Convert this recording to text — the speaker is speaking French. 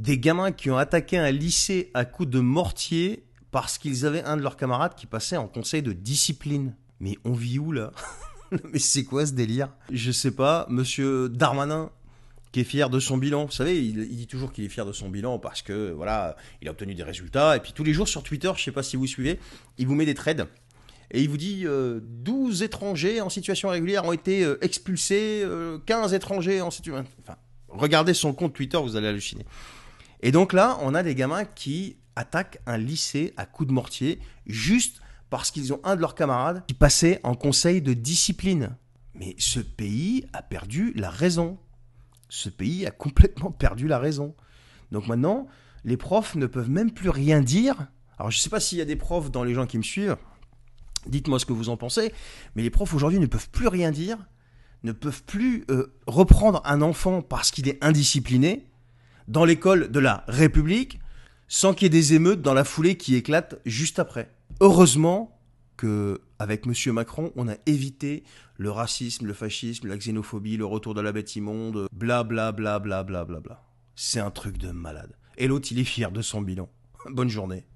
des gamins qui ont attaqué un lycée à coups de mortier parce qu'ils avaient un de leurs camarades qui passait en conseil de discipline. Mais on vit où là Mais c'est quoi ce délire Je sais pas, monsieur Darmanin qui est fier de son bilan. Vous savez, il, dit toujours qu'il est fier de son bilan parce que voilà, il a obtenu des résultats. Et puis tous les jours sur Twitter, je sais pas si vous suivez, il vous met des trades et il vous dit 12 euh, étrangers en situation régulière ont été euh, expulsés, 15 euh, étrangers en situation. Enfin, regardez son compte Twitter, vous allez halluciner. Et donc là, on a des gamins qui attaquent un lycée à coups de mortier juste parce qu'ils ont un de leurs camarades qui passait en conseil de discipline. Mais ce pays a perdu la raison. Ce pays a complètement perdu la raison. Donc maintenant, les profs ne peuvent même plus rien dire. Alors je ne sais pas s'il y a des profs dans les gens qui me suivent. Dites-moi ce que vous en pensez. Mais les profs aujourd'hui ne peuvent plus rien dire, ne peuvent plus euh, reprendre un enfant parce qu'il est indiscipliné dans l'école de la République sans qu'il y ait des émeutes dans la foulée qui éclate juste après. Heureusement que avec monsieur Macron, on a évité le racisme, le fascisme, la xénophobie, le retour de la bête immonde, bla bla bla bla bla bla bla. C'est un truc de malade. Et l'autre, il est fier de son bilan. Bonne journée.